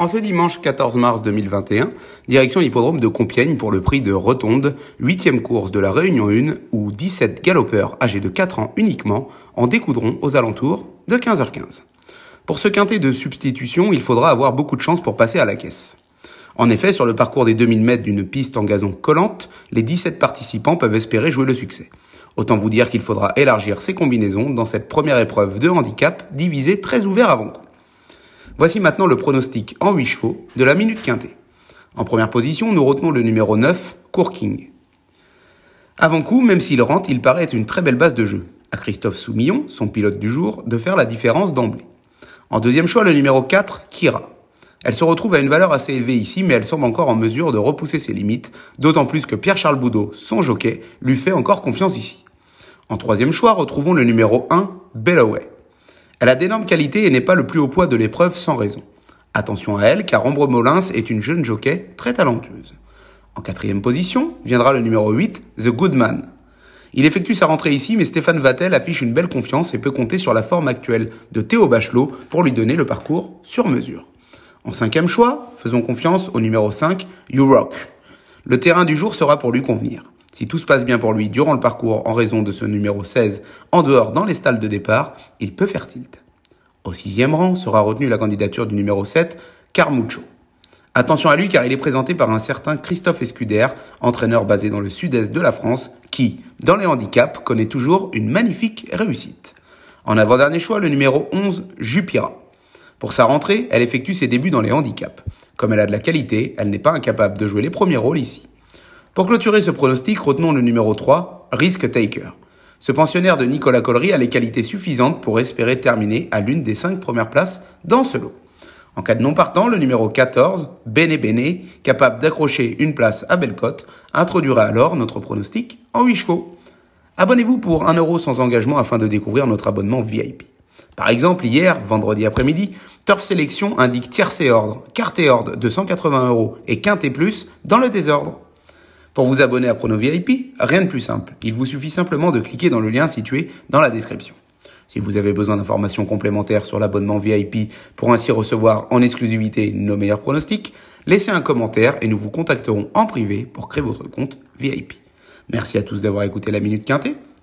En ce dimanche 14 mars 2021, direction l'hippodrome de Compiègne pour le prix de Rotonde, huitième course de la Réunion 1 où 17 galopeurs âgés de 4 ans uniquement en découdront aux alentours de 15h15. Pour ce quintet de substitution, il faudra avoir beaucoup de chance pour passer à la caisse. En effet, sur le parcours des 2000 mètres d'une piste en gazon collante, les 17 participants peuvent espérer jouer le succès. Autant vous dire qu'il faudra élargir ses combinaisons dans cette première épreuve de handicap divisée très ouvert avant coup. Voici maintenant le pronostic en 8 chevaux de la minute quintée. En première position, nous retenons le numéro 9, Courking. Avant coup, même s'il rentre, il paraît être une très belle base de jeu. À Christophe Soumillon, son pilote du jour, de faire la différence d'emblée. En deuxième choix, le numéro 4, Kira. Elle se retrouve à une valeur assez élevée ici, mais elle semble encore en mesure de repousser ses limites, d'autant plus que Pierre-Charles Boudot, son jockey, lui fait encore confiance ici. En troisième choix, retrouvons le numéro 1, Bellaway. Elle a d'énormes qualités et n'est pas le plus haut poids de l'épreuve sans raison. Attention à elle car Ambre Molins est une jeune jockey très talentueuse. En quatrième position viendra le numéro 8, The Goodman. Il effectue sa rentrée ici, mais Stéphane Vattel affiche une belle confiance et peut compter sur la forme actuelle de Théo Bachelot pour lui donner le parcours sur mesure. En cinquième choix, faisons confiance au numéro 5, You Rock. Le terrain du jour sera pour lui convenir. Si tout se passe bien pour lui durant le parcours en raison de ce numéro 16 en dehors dans les stalles de départ, il peut faire tilt. Au sixième rang sera retenue la candidature du numéro 7, Carmucho. Attention à lui car il est présenté par un certain Christophe Escuder, entraîneur basé dans le sud-est de la France, qui, dans les handicaps, connaît toujours une magnifique réussite. En avant-dernier choix, le numéro 11, Jupira. Pour sa rentrée, elle effectue ses débuts dans les handicaps. Comme elle a de la qualité, elle n'est pas incapable de jouer les premiers rôles ici. Pour clôturer ce pronostic, retenons le numéro 3, Risk Taker. Ce pensionnaire de Nicolas Collery a les qualités suffisantes pour espérer terminer à l'une des 5 premières places dans ce lot. En cas de non partant, le numéro 14, Bene Bene, capable d'accrocher une place à Bellecote, introduira alors notre pronostic en 8 chevaux. Abonnez-vous pour 1€ euro sans engagement afin de découvrir notre abonnement VIP. Par exemple, hier, vendredi après-midi, Turf Sélection indique tiercé ordre, carte et ordre de 180 euros et quinte et plus dans le désordre. Pour vous abonner à Prono VIP, rien de plus simple. Il vous suffit simplement de cliquer dans le lien situé dans la description. Si vous avez besoin d'informations complémentaires sur l'abonnement VIP pour ainsi recevoir en exclusivité nos meilleurs pronostics, laissez un commentaire et nous vous contacterons en privé pour créer votre compte VIP. Merci à tous d'avoir écouté la Minute Quintée.